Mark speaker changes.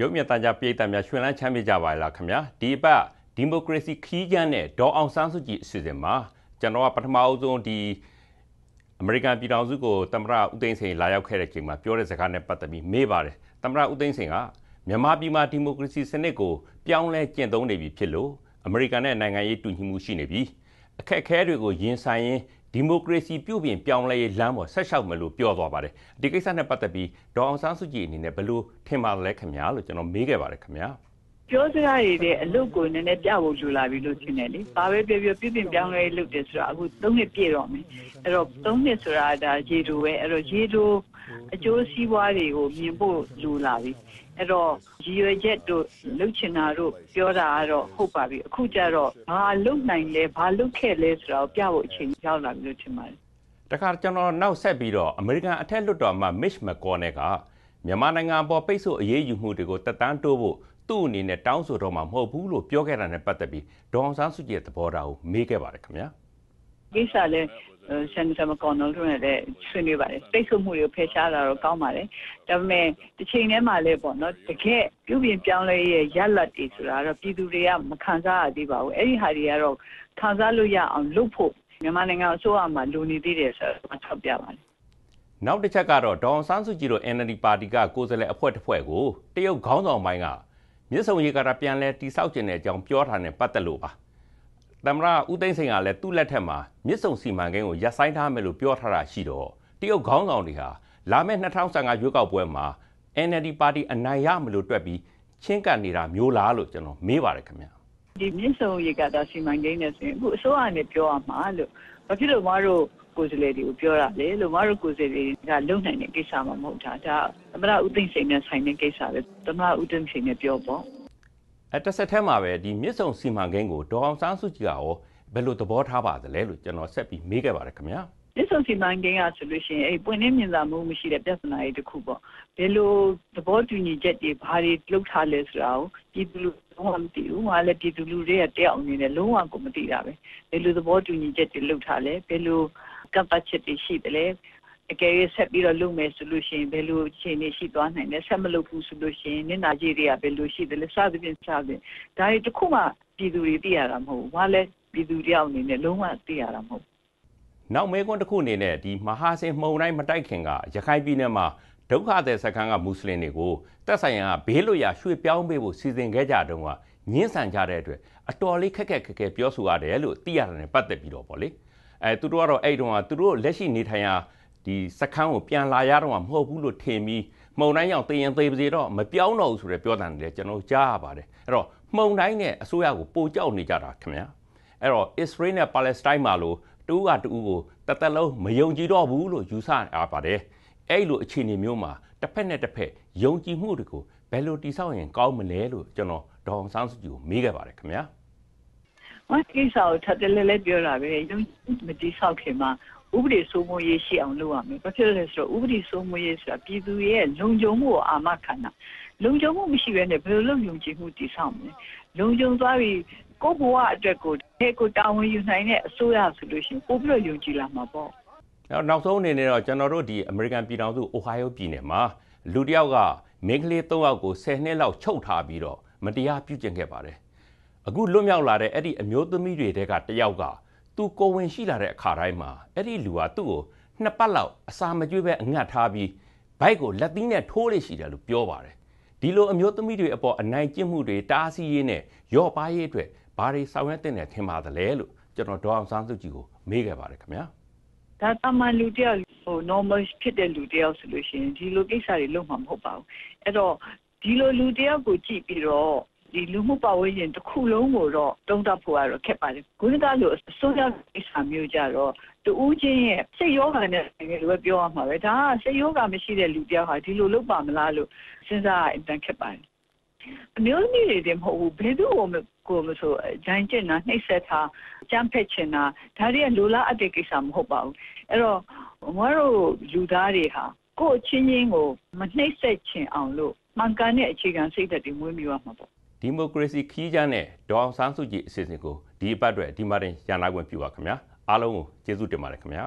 Speaker 1: ရုပ်မြင်သံကြားပြည်သက်များရှင်လန်းချမ်းမြေ့ကြပါလားခင်ဗျာဒီအပတ်ဒီမိုကရေစီခီးကျန်းတဲ့ဒေါ်အောင်ဆန်းစုကြည်အစီအစဉ်မှာကျွန်တော်ကပထမအဆုံးဒီအမေရိကန်ပြည်ထောင်စုကိုသမ္မတဦးသိန်းစိန်လာရောက်ခဲ့တဲ့ချိန်မှာပြောတဲ့စကားနဲ့ပတ်သက်ပြီးမေးပါတယ်သမ္မတဦးသိန်းစိန်ကမြန်မာပြည်မှာဒီမိုကရေစီစနစ်ကိုပြောင်းလဲကျင့်သုံးနေပြီဖြစ်လို့အမေရိကန်နဲ့နိုင်ငံရေးတူညီမှုရှိနေပြီ။အခက်အခဲတွေကိုရင်ဆိုင်ရင်းဒီမိုကရေစီပြုပြင်ပြောင်းလဲရေးလမ်းပေါ်ဆက်လျှောက်မယ်လို့ပြောသွားပါတယ်ဒီကိစ္စနဲ့ပတ်သက်ပြီးဒေါအောင်ဆန်းစုကြည်အနေနဲ့ဘယ်လိုထင်ပါလဲခင်ဗျာလို့ကျွန်တော်မေးခဲ့ပါတယ်ခင်ဗျာ
Speaker 2: ပြောစရာတွေတဲ့အလုပ်ကိုနည်းနည်းပြဖို့လိုလာပြီလို့ထင်တယ်လေ။ဘာပဲပြောပြောပြပြင်ပြောင်းလဲလုပ်တယ်ဆိုတာအခု၃နှစ်ပြည့်တော့မယ်။အဲ့တော့၃နှစ်ဆိုတာဒါရေတိုပဲ။အဲ့တော့ရေတိုအကျိုးစီးပွားတွေကို မြင်ဖို့လိုလာပြီ။အဲ့တော့ရည်ရွယ်ချက်တို့လှုပ်ချင်တာတို့ပြောတာကတော့ဟုတ်ပါပြီအခုကျတော့ဘာလှုပ်နိုင်လဲဘာလှုပ်ခဲ့လဲဆိုတာကိုပြဖို့အချိန်ရောက်လာပြီလို့ထင်ပါတယ်တခါကျွန်တော်
Speaker 1: နောက်ဆက်ပြီးတော့အမေရိကန်အထက်လွှတ်တော်မှာ Mitch McConnell ကမြန်မာနိုင်ငံပေါ်ပိတ်ဆို့အရေးယူမှုတွေကိုတက်တန်းတိုးဖို့သူ့အနေနဲ့တောင်းဆိုတော့မှမဟုတ်ဘူးလို့ပြောခဲ့တာနဲ့ပတ်သက်ပြီးဒေါအောင်ဆန်းစုကြည်ရဲ့သဘောထားကိုမေးခဲ့ပါတယ်ခင်ဗျာ။
Speaker 2: ကိစ္စလည်းဆန်တာမကော်နယ်တို့နဲ့လည်းဆွေးနွေးပါတယ်စိတ်ဆုပ်မှုတွေကိုဖယ်ရှားတာတော့ကောင်းပါတယ်ဒါပေမဲ့တစ်ချိန်တည်းမှာလည်းပေါ့နော်တကယ်ပြုပြင်ပြောင်းလဲရဲ့ရလတ်တွေဆိုတာတော့ပြည်သူတွေကမခံစားရသေးပါဘူးအဲ့ဒီဟာတွေကတော့ခံစားလို့ရအောင်လုပ်ဖို့မြန်မာနိုင်ငံအစိုးရမှလိုနေသေးတယ်ဆိုတော့ထောက်ပြပါတယ်
Speaker 1: နောက်တစ်ချက်က တော့ဒေါအောင်ဆန်းစုကြည်တို့ NLD ပါတီကကိုယ်စားလှယ်အဖွဲ့တစ်ဖွဲ့ကိုတရုတ်ခေါင်းဆောင်ပိုင်းကမြစ်ဆုံရေကာတာပြန်လဲတိစောက်ကျင်တဲ့အကြောင်းပြောထားတဲ့ပတ်သက်လို့ပါ။သမ္မတဦးသိန်းစိန်ကလည်းသူ့လက်ထက်မှာမြစ်ဆုံစီမံကိန်းကိုရပ်ဆိုင်းထားမယ်လို့ပြောထားတာရှိတော့တရုတ်ခေါင်းဆောင်တွေဟာလာမယ့်2015ရွေးကောက်ပွဲမှာ NLD ပါတီအနိုင်ရမလို့တွက်ပြီးချင်းကပ်နေတာမျိုးလားလို့ကျွန်တော်မေးပါတယ်ခင်ဗျ
Speaker 2: ဒီမြစ်ဆုံရေကတာစီမံကိန်းနဲ့ဆိုရင်အခုအစိုးရနဲ့ပြောရမှာလို့ဘာဖြစ်လို့မတို့ကိုယ်စားလှယ်တွေကိုပြောတာလေလို့မတို့ကိုယ်စားလှယ်တွေကလုံနိုင်တဲ့ကိစ္စမှမဟုတ်တာဒါသမ္မတဦးသိန်းစိန်နဲ့ဆိုင်တဲ့ကိစ္စပဲသမ္မတဦးသိန်းစိန်နဲ့ပြောပေါ့
Speaker 1: အဲတစ်ဆက်တည်းမှာပဲဒီမြစ်ဆုံစီမံကိန်းကိုဒေါအောင်ဆန်းစုကြည်ကရောဘယ်လိုသဘောထားပါသလဲလို့ကျွန်တော်ဆက်ပြီးမေးခဲ့ပါတယ်ခင်ဗျာ
Speaker 2: မြစ်ဆုံစီမံကိန်းကဆိုလို့ရှိရင်အဲပွင့်လင်းမြင်သာမှုမရှိတဲ့ပြဿနာတွေတစ်ခုပေါ့ဘယ်လိုသဘောတူညီချက်တွေဘာတွေလုပ်ထားလဲဆိုတာကိုပြည်သူလူလုံးဝမသိဘူး။ဟာလည်းပြည်သူလူတွေကတယောက်အနေနဲ့လုံးဝကိုမသိတာပဲ။ဘယ်လိုသဘောတူညီချက်တွေလုပ်ထားလဲဘယ်လိုကပ်ပတ်ချက်တွေရှိတယ်လဲအကယ်၍ဆက်ပြီးတော့လုပ်မယ်ဆိုလို့ရှိရင်ဘယ်လိုအခြေအနေရှိသွားနိုင်လဲဆက်မလုပ်ဘူးဆိုလို့ရှိရင်နင့်နာကြီးတွေကဘယ်လိုရှိသလဲစသဖြင့်စသဖြင့်ဒါတွေတခုမှပြည်သူတွေသိရတာမဟုတ်ဘူး။ဘာလဲပြည်သူတယောက်အနေနဲ့လုံးဝသိရတာမဟုတ်ဘူး
Speaker 1: ။နောက်မဲခွန်းတစ်ခုအနေနဲ့ဒီမဟာစင်မှုန်တိုင်းမတိုက်ခင်ကရခိုင်ပြည်နယ်မှာဒုက္ခသည်စခန်းကမွတ်စလင်တွေကိုတက်ဆိုင်ရာဘေးလွတ်ရာရွှေ့ပြောင်းပေးဖို့စီစဉ်ခဲ့ကြတုန်းကညှင်းဆန်ကြတဲ့အတွက်အတော်လေးခက်ခက်ခက်ခက်ပြောဆိုရတယ်လို့သိရတယ်နဲ့ပတ်သက်ပြီးတော့ပေါ့လေ။အဲသူတို့ကတော့အဲ့တုန်းကသူတို့လက်ရှိနေထိုင်ရာဒီစခန်းကိုပြန်လာရတော့မှမဟုတ်ဘူးလို့ထင်ပြီးမှုံတိုင်းရောက်တင်ရင်သေးပါစေတော့မပြောင်းတော့ဘူးဆိုတဲ့ပြောတာနေလေကျွန်တော်ကြားရပါတယ်အဲ့တော့မှုံတိုင်းနဲ့အစိုးရကိုပိုကြောက်နေကြတာခင်ဗျာအဲ့တော့ Israel နဲ့ Palestine မှာလို့တူးကတူးကိုတသက်လုံးမယုံကြည်တော့ဘူးလို့ယူဆရပါတယ်အဲ့လိုအခြေအနေမျိုးမှာတစ်ဖက်နဲ့တစ်ဖက်ယုံကြည်မှုတွေကိုဘယ်လိုတည်ဆောက်ရင်ကောင်းမလဲလို့ကျွန်တော်ဒေါအောင်ဆန်းစုကြည်ကိုမေးခဲ့ပါတယ်ခင်ဗျာ။
Speaker 2: ဟောကိစ္စကိုထပ်တယ်လဲလဲပြောတာပဲရုံးမတိဆောက်ခင်မှာဥပဒေစိုးမိုးရေးရှိအောင်လုပ်ရမယ်ဘာဖြစ်လဲဆိုတော့ဥပဒေစိုးမိုးရေးဆိုတာပြည်သူရဲ့လုံခြုံမှုကိုအာမခံတာလုံခြုံမှုမရှိဘဲနဲ့ဘယ်လိုလုံခြုံချင်မှုတည်ဆောက်မလဲလုံခြုံသွားပြီးကိုယ့်ဘဝအတွက်ကိုတဲ့ကိုတာဝန်ယူနိုင်တဲ့အစိုးရဆိုလို့ရှိရင်ပို့ပြီးတော့ယုံကြည်လာမှာပေါ့
Speaker 1: နောက်နောက်ဆုံးအနေနဲ့တော့ကျွန်တော်တို့ဒီအမေရိကန်ပြည်ထောင်စုအိုဟိုင်းယိုပြည်နယ်မှာလူတစ်ယောက်ကမိန်းကလေး၃ယောက်ကို၁၀နှစ်လောက်ချုပ်ထားပြီးတော့မတရားပြုကျင့်ခဲ့ပါတယ်အခုလွတ်မြောက်လာတဲ့အဲ့ဒီအမျိုးသမီးတွေတဲကတယောက်ကသူကိုဝင်ရှိလာတဲ့အခါတိုင်းမှာအဲ့ဒီလူကသူ့ကိုနှစ်ပတ်လောက်အစာမကျွေးပဲအငတ်ထားပြီးဘိုက်ကိုလက်သီးနဲ့ထိုးလိရှိတယ်လို့ပြောပါတယ်ဒီလိုအမျိုးသမီးတွေအပေါ်အနိုင်ကျင့်မှုတွေတားဆီးရေးနဲ့ရော့ပါရေးအတွက်ဘာတွေဆောင်ရွက်တင်တယ်ထင်ပါသလဲလို့ကျွန်တော်ဒေါအောင်ဆန်းစုကြည်ကိုမေးခဲ့ပါတယ်ခင်ဗျာဒ
Speaker 2: ါအမှန်လူတယောက်ဟို normal ဖြစ်တဲ့လူတယောက်ဆိုလို့ရှိရင်ဒီလိုကိစ္စတွေလုပ်မှာမဟုတ်ပါဘူးအဲ့တော့ဒီလိုလူတယောက်ကိုကြည့်ပြီးတော့ဒီလူမှုပတ်ဝန်းကျင်တစ်ခုလုံးကိုတော့တုံးတက်ဖို့ကတော့ခက်ပါတယ်ခုနကလိုအစိုးရကိစ္စမျိုးကြတော့တူးချင်းရဲ့စိတ်ယောဂနဲ့လည်းလိုပဲပြောရမှာပဲဒါကစိတ်ယောဂမရှိတဲ့လူတယောက်ဟာဒီလိုလုပ်ပါမလားလို့စဉ်းစားရအင်တန်ခက်ပါတယ်အမျိုးသမီးတွေတင်မဟုတ်ဘူးဘယ်သူ့ကိုကိုမဆိုဂျိုင်းကျင်တာနှိပ်စက်တာကြမ်းဖက်ချင်တာဒါတွေကလူလားအတဲ့ကိစ္စမဟုတ်ပါဘူးအဲ့တော့မတို့လူသားတွေဟာကိုယ့်ချင်းချင်းကိုမနှိပ်စက်ချင်အောင်လို့မှန်ကန်တဲ့အခြေခံစိတ်ဓာတ်တွေမွေးမြူရမှာပေါ့
Speaker 1: ဒီမိုကရေစီခီးကြတဲ့ဒေါအောင်ဆန်းစုကြည်အစီအစဉ်ကိုဒီအပတ်အတွက်ဒီမှာတင်ရန်လာခွင့်ပြုပါခင်ဗျာအားလုံးကိုကျေးဇူးတင်ပါတယ်ခင်ဗျာ